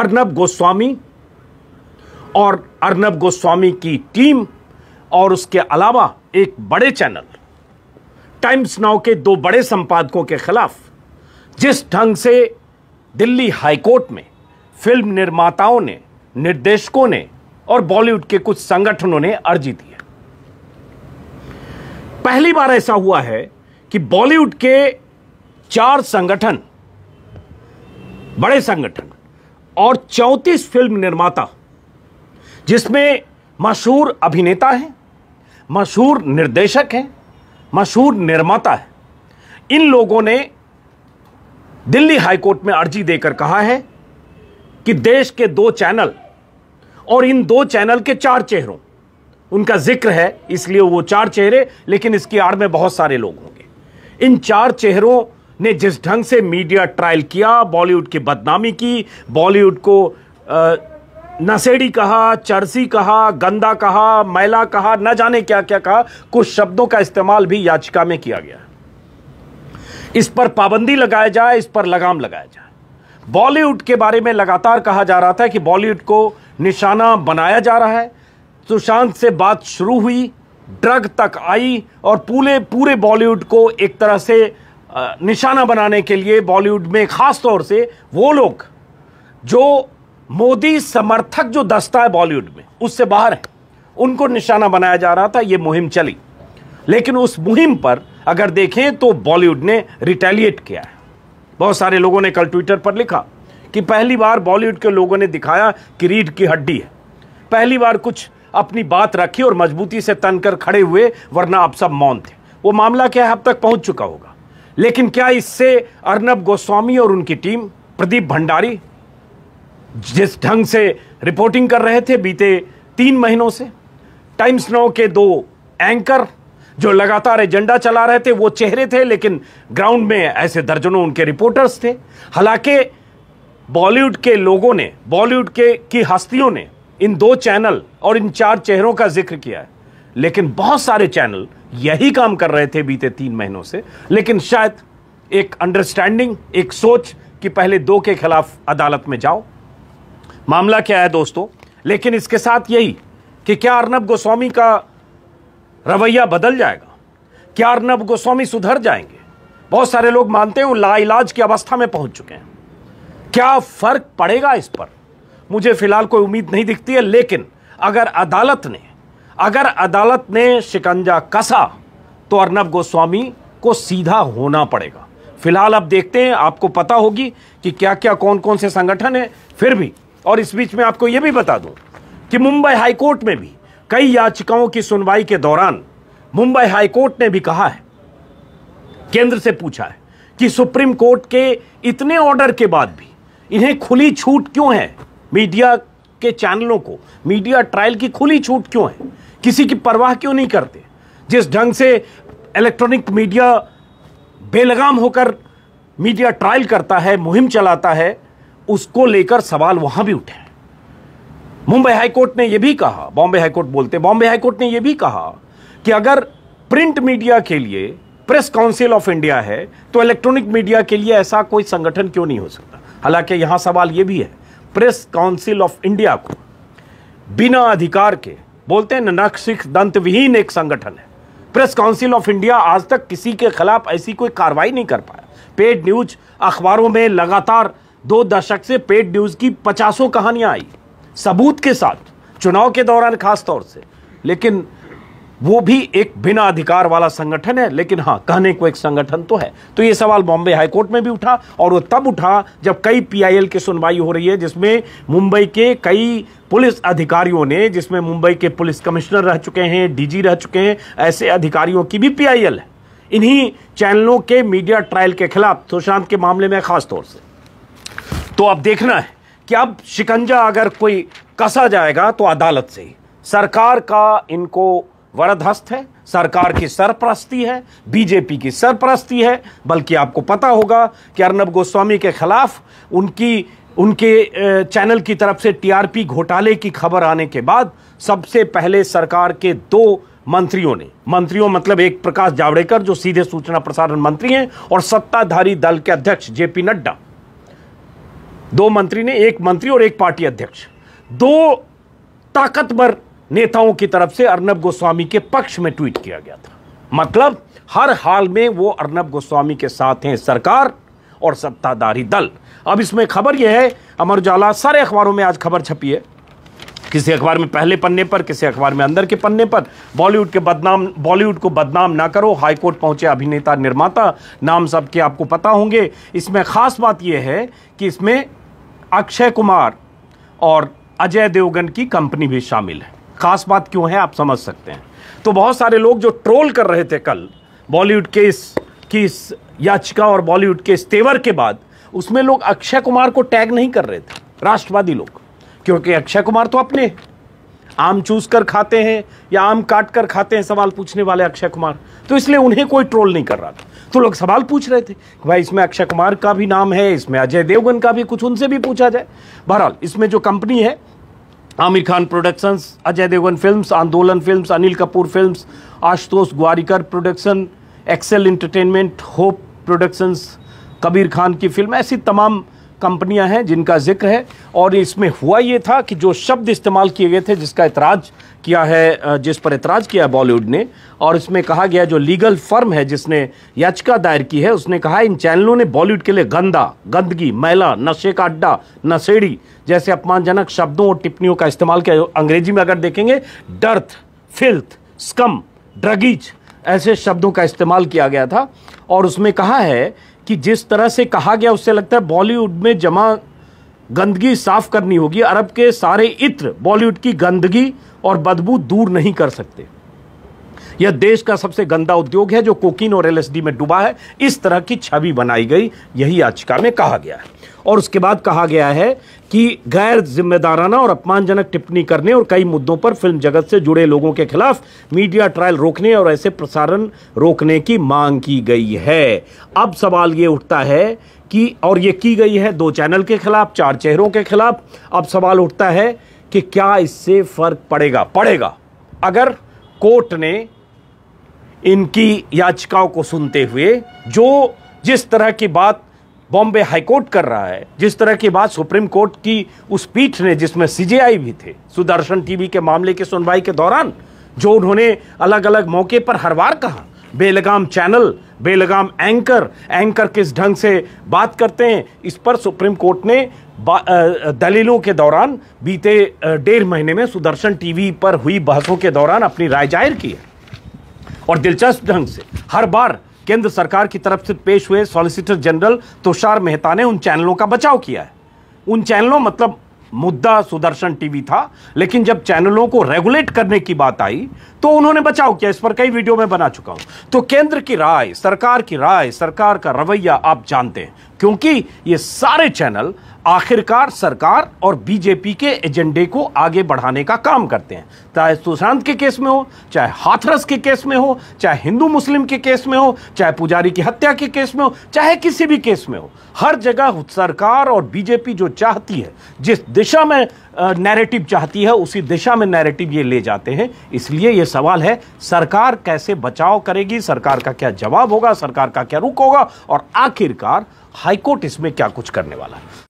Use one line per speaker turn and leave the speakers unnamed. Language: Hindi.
अर्नब गोस्वामी और अर्नब गोस्वामी की टीम और उसके अलावा एक बड़े चैनल टाइम्स नाउ के दो बड़े संपादकों के खिलाफ जिस ढंग से दिल्ली हाईकोर्ट में फिल्म निर्माताओं ने निर्देशकों ने और बॉलीवुड के कुछ संगठनों ने अर्जी दी है पहली बार ऐसा हुआ है कि बॉलीवुड के चार संगठन बड़े संगठन और चौंतीस फिल्म निर्माता जिसमें मशहूर अभिनेता हैं मशहूर निर्देशक हैं मशहूर निर्माता है इन लोगों ने दिल्ली हाईकोर्ट में अर्जी देकर कहा है कि देश के दो चैनल और इन दो चैनल के चार चेहरों उनका जिक्र है इसलिए वो चार चेहरे लेकिन इसकी आड़ में बहुत सारे लोग होंगे इन चार चेहरों ने जिस ढंग से मीडिया ट्रायल किया बॉलीवुड की बदनामी की बॉलीवुड को नसेड़ी कहा चर्सी कहा गंदा कहा मैला कहा न जाने क्या क्या कहा कुछ शब्दों का इस्तेमाल भी याचिका में किया गया इस पर पाबंदी लगाया जाए इस पर लगाम लगाया जाए बॉलीवुड के बारे में लगातार कहा जा रहा था कि बॉलीवुड को निशाना बनाया जा रहा है सुशांत से बात शुरू हुई ड्रग तक आई और पूरे पूरे बॉलीवुड को एक तरह से निशाना बनाने के लिए बॉलीवुड में ख़ास तौर से वो लोग जो मोदी समर्थक जो दस्ता है बॉलीवुड में उससे बाहर है उनको निशाना बनाया जा रहा था ये मुहिम चली लेकिन उस मुहिम पर अगर देखें तो बॉलीवुड ने रिटेलिएट किया है बहुत सारे लोगों ने कल ट्विटर पर लिखा कि पहली बार बॉलीवुड के लोगों ने दिखाया कि रीढ़ की हड्डी है पहली बार कुछ अपनी बात रखी और मजबूती से तनकर खड़े हुए वरना आप सब मौन थे वो मामला क्या है अब तक पहुंच चुका होगा लेकिन क्या इससे अर्नब गोस्वामी और उनकी टीम प्रदीप भंडारी जिस ढंग से रिपोर्टिंग कर रहे थे बीते तीन महीनों से टाइम्स नाउ के दो एंकर जो लगातार एजेंडा चला रहे थे वो चेहरे थे लेकिन ग्राउंड में ऐसे दर्जनों उनके रिपोर्टर्स थे हालांकि बॉलीवुड के लोगों ने बॉलीवुड के की हस्तियों ने इन दो चैनल और इन चार चेहरों का जिक्र किया है लेकिन बहुत सारे चैनल यही काम कर रहे थे बीते तीन महीनों से लेकिन शायद एक अंडरस्टैंडिंग एक सोच कि पहले दो के खिलाफ अदालत में जाओ मामला क्या है दोस्तों लेकिन इसके साथ यही कि क्या अर्नब गोस्वामी का रवैया बदल जाएगा क्या अर्नब गोस्वामी सुधर जाएंगे बहुत सारे लोग मानते हैं लाइलाज की अवस्था में पहुंच चुके हैं क्या फर्क पड़ेगा इस पर मुझे फिलहाल कोई उम्मीद नहीं दिखती है लेकिन अगर अदालत ने अगर अदालत ने शिकंजा कसा तो अर्नब गोस्वामी को सीधा होना पड़ेगा फिलहाल अब देखते हैं आपको पता होगी कि क्या क्या कौन कौन से संगठन हैं फिर भी और इस बीच में आपको यह भी बता दूं कि मुंबई हाईकोर्ट में भी कई याचिकाओं की सुनवाई के दौरान मुंबई हाईकोर्ट ने भी कहा है केंद्र से पूछा है कि सुप्रीम कोर्ट के इतने ऑर्डर के बाद भी इन्हें खुली छूट क्यों है मीडिया के चैनलों को मीडिया ट्रायल की खुली छूट क्यों है किसी की परवाह क्यों नहीं करते जिस ढंग से इलेक्ट्रॉनिक मीडिया बेलगाम होकर मीडिया ट्रायल करता है मुहिम चलाता है उसको लेकर सवाल वहां भी उठे मुंबई हाईकोर्ट ने यह भी कहा बॉम्बे हाईकोर्ट बोलते बॉम्बे हाईकोर्ट ने यह भी कहा कि अगर प्रिंट मीडिया के लिए प्रेस काउंसिल ऑफ इंडिया है तो इलेक्ट्रॉनिक मीडिया के लिए ऐसा कोई संगठन क्यों नहीं हो सकता हालांकि यहां सवाल यह भी है प्रेस काउंसिल ऑफ इंडिया को बिना अधिकार के बोलते हैं सिख दंत विहीन एक संगठन है प्रेस काउंसिल ऑफ इंडिया आज तक किसी के खिलाफ ऐसी कोई कार्रवाई नहीं कर पाया पेड न्यूज अखबारों में लगातार दो दशक से पेड न्यूज की पचासों कहानियां आई सबूत के साथ चुनाव के दौरान खासतौर से लेकिन वो भी एक बिना अधिकार वाला संगठन है लेकिन हाँ कहने को एक संगठन तो है तो ये सवाल बॉम्बे हाईकोर्ट में भी उठा और वो तब उठा जब कई पीआईएल की सुनवाई हो रही है जिसमें मुंबई के कई पुलिस अधिकारियों ने जिसमें मुंबई के पुलिस कमिश्नर रह चुके हैं डीजी रह चुके हैं ऐसे अधिकारियों की भी पी है इन्हीं चैनलों के मीडिया ट्रायल के खिलाफ सुशांत के मामले में खास तौर से तो अब देखना है कि अब शिकंजा अगर कोई कसा जाएगा तो अदालत से ही सरकार का इनको वरदहस्त है सरकार की सरपरस्ती है बीजेपी की सरपरस्ती है बल्कि आपको पता होगा कि अर्नब गोस्वामी के खिलाफ उनकी उनके चैनल की तरफ से टीआरपी घोटाले की खबर आने के बाद सबसे पहले सरकार के दो मंत्रियों ने मंत्रियों मतलब एक प्रकाश जावड़ेकर जो सीधे सूचना प्रसारण मंत्री हैं और सत्ताधारी दल के अध्यक्ष जेपी नड्डा दो मंत्री ने एक मंत्री और एक पार्टी अध्यक्ष दो ताकतवर नेताओं की तरफ से अर्नब गोस्वामी के पक्ष में ट्वीट किया गया था मतलब हर हाल में वो अर्नब गोस्वामी के साथ हैं सरकार और सत्ताधारी दल अब इसमें खबर यह है अमर उजाला सारे अखबारों में आज खबर छपी है किसी अखबार में पहले पन्ने पर किसी अखबार में अंदर के पन्ने पर बॉलीवुड के बदनाम बॉलीवुड को बदनाम ना करो हाईकोर्ट पहुंचे अभिनेता निर्माता नाम सबके आपको पता होंगे इसमें खास बात यह है कि इसमें अक्षय कुमार और अजय देवगन की कंपनी भी शामिल है खास बात क्यों है आप समझ सकते हैं तो बहुत सारे लोग जो ट्रोल कर रहे थे कल बॉलीवुड के इस की इस याचिका और बॉलीवुड के इस तेवर के बाद उसमें लोग अक्षय कुमार को टैग नहीं कर रहे थे राष्ट्रवादी लोग क्योंकि अक्षय कुमार तो अपने आम चूस कर खाते हैं या आम काट कर खाते हैं सवाल पूछने वाले अक्षय कुमार तो इसलिए उन्हें कोई ट्रोल नहीं कर रहा था तो लोग सवाल पूछ रहे थे कि भाई इसमें अक्षय कुमार का भी नाम है इसमें अजय देवगन का भी कुछ उनसे भी पूछा जाए बहरहाल इसमें जो कंपनी है Aamir Khan productions Ajay Devgn films Andolan films Anil Kapoor films Ashutosh Gowariker production Excel entertainment Hope productions Kabir Khan की फिल्म ऐसी तमाम कंपनियां हैं जिनका जिक्र है और इसमें हुआ ये था कि जो शब्द इस्तेमाल किए गए थे जिसका इतराज़ किया है जिस पर इतराज़ किया है बॉलीवुड ने और इसमें कहा गया जो लीगल फर्म है जिसने याचिका दायर की है उसने कहा इन चैनलों ने बॉलीवुड के लिए गंदा गंदगी मैला नशे का अड्डा नशेड़ी जैसे अपमानजनक शब्दों और टिप्पणियों का इस्तेमाल किया अंग्रेजी में अगर देखेंगे डर्थ फिल्थ स्कम ड्रगीज ऐसे शब्दों का इस्तेमाल किया गया था और उसमें कहा है कि जिस तरह से कहा गया उससे लगता है बॉलीवुड में जमा गंदगी साफ करनी होगी अरब के सारे इत्र बॉलीवुड की गंदगी और बदबू दूर नहीं कर सकते यह देश का सबसे गंदा उद्योग है जो कोकीन और एलएसडी में डूबा है इस तरह की छवि बनाई गई यही याचिका में कहा गया है और उसके बाद कहा गया है कि गैर जिम्मेदाराना और अपमानजनक टिप्पणी करने और कई मुद्दों पर फिल्म जगत से जुड़े लोगों के खिलाफ मीडिया ट्रायल रोकने और ऐसे प्रसारण रोकने की मांग की गई है अब सवाल ये उठता है कि और ये की गई है दो चैनल के खिलाफ चार चेहरों के खिलाफ अब सवाल उठता है कि क्या इससे फर्क पड़ेगा पड़ेगा अगर कोर्ट ने इनकी याचिकाओं को सुनते हुए जो जिस तरह की बात बॉम्बे हाईकोर्ट कर रहा है जिस तरह की बात सुप्रीम कोर्ट की उस पीठ ने जिसमें सीजेआई भी थे सुदर्शन टीवी के मामले की सुनवाई के दौरान जो उन्होंने अलग अलग मौके पर हर बार कहा बेलगाम चैनल बेलगाम एंकर एंकर किस ढंग से बात करते हैं इस पर सुप्रीम कोर्ट ने दलीलों के दौरान बीते डेढ़ महीने में सुदर्शन टीवी पर हुई बहसों के दौरान अपनी राय जाहिर की है और दिलचस्प ढंग से हर बार केंद्र सरकार की तरफ से पेश हुए सॉलिसिटर जनरल तुषार मेहता ने उन चैनलों का बचाव किया है उन चैनलों मतलब मुद्दा सुदर्शन टीवी था लेकिन जब चैनलों को रेगुलेट करने की बात आई तो उन्होंने बचाव किया इस पर कई वीडियो में बना चुका हूं तो केंद्र की राय सरकार की राय सरकार का रवैया आप जानते हैं क्योंकि ये सारे चैनल आखिरकार सरकार और बीजेपी के एजेंडे को आगे बढ़ाने का काम करते हैं चाहे सुशांत के केस में हो चाहे हाथरस के केस में हो चाहे हिंदू मुस्लिम के केस में हो चाहे पुजारी की हत्या के केस में हो चाहे किसी भी केस में हो हर जगह सरकार और बीजेपी जो चाहती है जिस दिशा में नैरेटिव चाहती है उसी दिशा में नैरेटिव ये ले जाते हैं इसलिए ये सवाल है सरकार कैसे बचाव करेगी सरकार का क्या जवाब होगा सरकार का क्या रुख होगा और आखिरकार हाईकोर्ट इसमें क्या कुछ करने वाला है